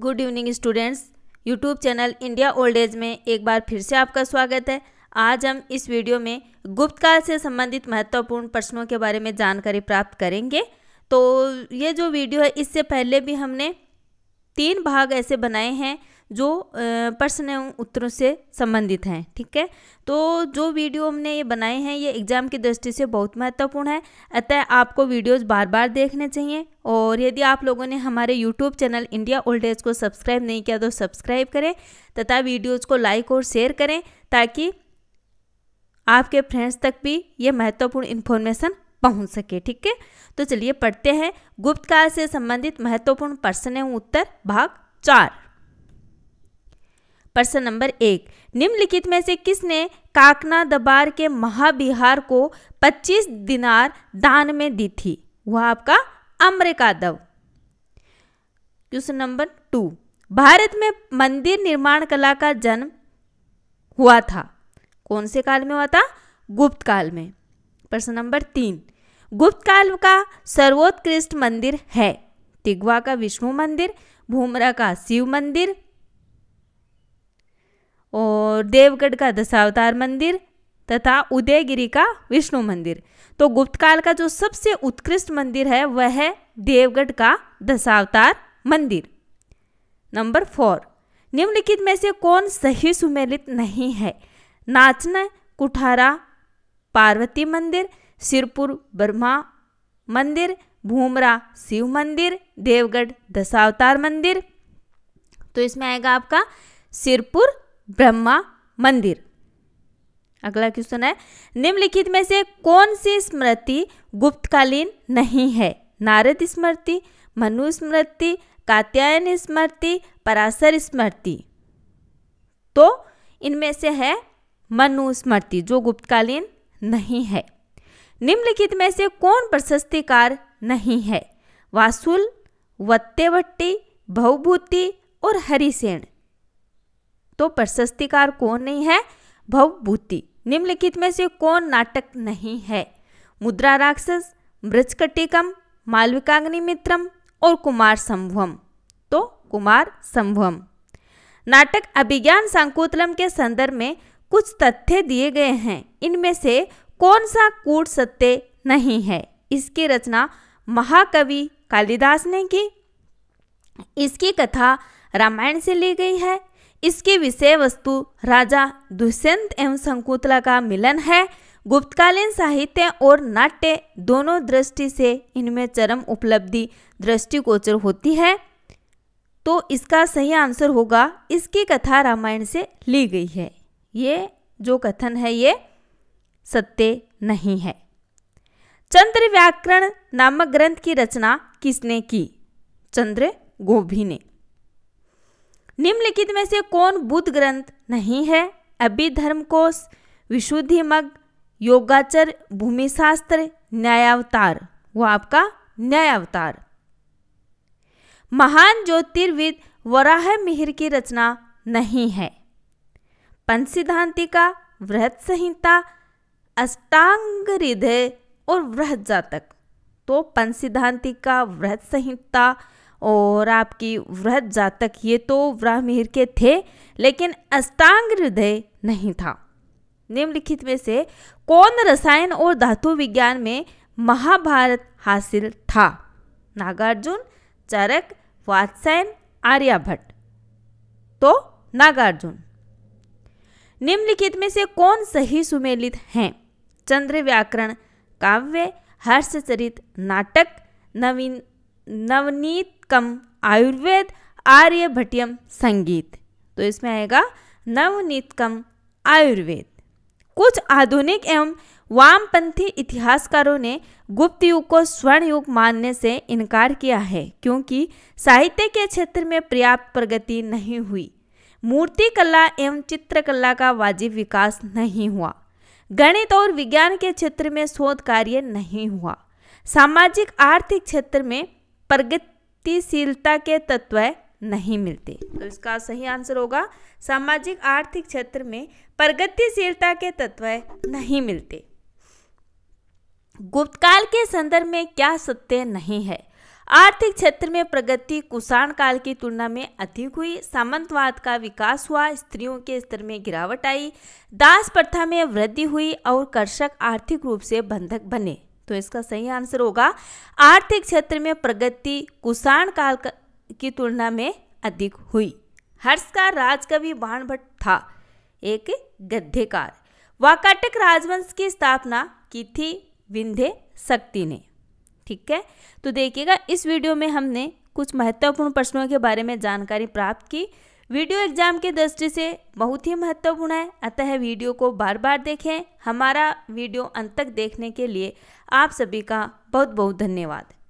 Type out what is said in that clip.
good evening students YouTube channel India old age में एक बार फिर से आपका स्वागत है आज हम इस वीडियो में गुप्त काल से संबंधित महत्वपूर्ण प्रश्नों के बारे में जानकारी प्राप्त करेंगे तो ये जो वीडियो है इससे पहले भी हमने तीन भाग ऐसे बनाए हैं जो प्रश्न एवं उत्तरों से संबंधित हैं ठीक है तो जो वीडियो हमने ये बनाए हैं ये एग्जाम की दृष्टि से बहुत महत्वपूर्ण है अतः आपको वीडियोस बार बार देखने चाहिए और यदि आप लोगों ने हमारे YouTube channel India old age को सब्सक्राइब नहीं किया तो सब्सक्राइब करें तथा वीडियोज़ को लाइक और शेयर करें ताकि आपके फ्रेंड्स तक भी ये महत्वपूर्ण इन्फॉर्मेशन पहुँच सके ठीक है तो चलिए पढ़ते हैं गुप्त काल से संबंधित महत्वपूर्ण प्रश्न एवं उत्तर भाग चार प्रश्न नंबर एक निम्नलिखित में से किसने काकना दरबार के महाविहार को 25 दिनार दान में दी थी वह आपका अम्र दव क्वेश्चन नंबर टू भारत में मंदिर निर्माण कला का जन्म हुआ था कौन से काल में हुआ था गुप्त काल में प्रश्न नंबर तीन गुप्त काल का सर्वोत्कृष्ट मंदिर है तिगवा का विष्णु मंदिर भूमरा का शिव मंदिर और देवगढ़ का दशावतार मंदिर तथा उदयगिरी का विष्णु मंदिर तो गुप्त काल का जो सबसे उत्कृष्ट मंदिर है वह है देवगढ़ का दशावतार मंदिर नंबर फोर निम्नलिखित में से कौन सही सुमेलित नहीं है नाचन कुठारा पार्वती मंदिर सिरपुर बर्मा मंदिर भूमरा शिव मंदिर देवगढ़ दशावतार मंदिर तो इसमें आएगा आपका सिरपुर ब्रह्मा मंदिर अगला क्वेश्चन है निम्नलिखित में से कौन सी स्मृति गुप्तकालीन नहीं है नारद स्मृति मनु स्मृति कात्यायन स्मृति पराशर स्मृति तो इनमें से है मनु स्मृति जो गुप्तकालीन नहीं है निम्नलिखित में से कौन प्रशस्तिकार नहीं है वासुल वत्तेवट्टी भवभूति और हरिसेन तो प्रशस्तिकार कौन नहीं है भवभूति निम्नलिखित में से कौन नाटक नहीं है मुद्रा राक्षस मालविकाग्नि मालविकाग्निमित्रम और कुमार संभवम तो कुमार संभवम नाटक अभिज्ञान संकुतलम के संदर्भ में कुछ तथ्य दिए गए हैं इनमें से कौन सा कूट सत्य नहीं है इसकी रचना महाकवि कालिदास ने की इसकी कथा रामायण से ली गई है इसकी विषय वस्तु राजा दुष्यंत एवं शंकुतला का मिलन है गुप्तकालीन साहित्य और नाट्य दोनों दृष्टि से इनमें चरम उपलब्धि दृष्टिगोचर होती है तो इसका सही आंसर होगा इसकी कथा रामायण से ली गई है ये जो कथन है ये सत्य नहीं है चंद्र व्याकरण नामक ग्रंथ की रचना किसने की चंद्र गोभी ने निम्नलिखित में से कौन बुद्ध ग्रंथ नहीं है अभिधर्मकोश विशुद्धि मग योगाचर भूमिशास्त्र न्यायावतार वो आपका न्यायावतार महान ज्योतिर्विद वराह मिहिर की रचना नहीं है पंच सिद्धांतिका वृहत संहिता अष्टांग हृदय और वृहत जातक तो पंच सिद्धांतिका वृहत संहिता और आपकी वृहद जातक ये तो ब्राह्मीर के थे लेकिन अष्टांग हृदय नहीं था निम्नलिखित में से कौन रसायन और धातु विज्ञान में महाभारत हासिल था नागार्जुन चरक वात्सायन आर्यभट्ट तो नागार्जुन निम्नलिखित में से कौन सही सुमेलित हैं चंद्र व्याकरण काव्य हर्षचरित नाटक नवीन नवनीतकम आयुर्वेद आर्यभटियम संगीत तो इसमें आएगा नवनीतकम आयुर्वेद कुछ आधुनिक एवं वामपंथी इतिहासकारों ने गुप्त युग को स्वर्ण युग मानने से इनकार किया है क्योंकि साहित्य के क्षेत्र में पर्याप्त प्रगति नहीं हुई मूर्तिकला एवं चित्रकला का वाजिब विकास नहीं हुआ गणित और विज्ञान के क्षेत्र में शोध कार्य नहीं हुआ सामाजिक आर्थिक क्षेत्र में प्रगतिशीलता के तत्व नहीं मिलते तो इसका सही आंसर होगा सामाजिक आर्थिक क्षेत्र में प्रगतिशीलता के तत्व नहीं मिलते गुप्तकाल के संदर्भ में क्या सत्य नहीं है आर्थिक क्षेत्र में प्रगति कुषाण काल की तुलना में अधिक हुई सामंतवाद का विकास हुआ स्त्रियों के स्तर में गिरावट आई दास प्रथा में वृद्धि हुई और कर्षक आर्थिक रूप से बंधक बने तो इसका सही आंसर होगा आर्थिक क्षेत्र में प्रगति कुषाण काल की तुलना में अधिक हुई हर्ष का राजकवि बाणभट्ट था एक गद्यकार वाकाटक राजवंश की स्थापना की थी विंध्य शक्ति ने ठीक है तो देखिएगा इस वीडियो में हमने कुछ महत्वपूर्ण प्रश्नों के बारे में जानकारी प्राप्त की वीडियो एग्जाम के दृष्टि से बहुत ही महत्वपूर्ण है अतः वीडियो को बार बार देखें हमारा वीडियो अंत तक देखने के लिए आप सभी का बहुत बहुत धन्यवाद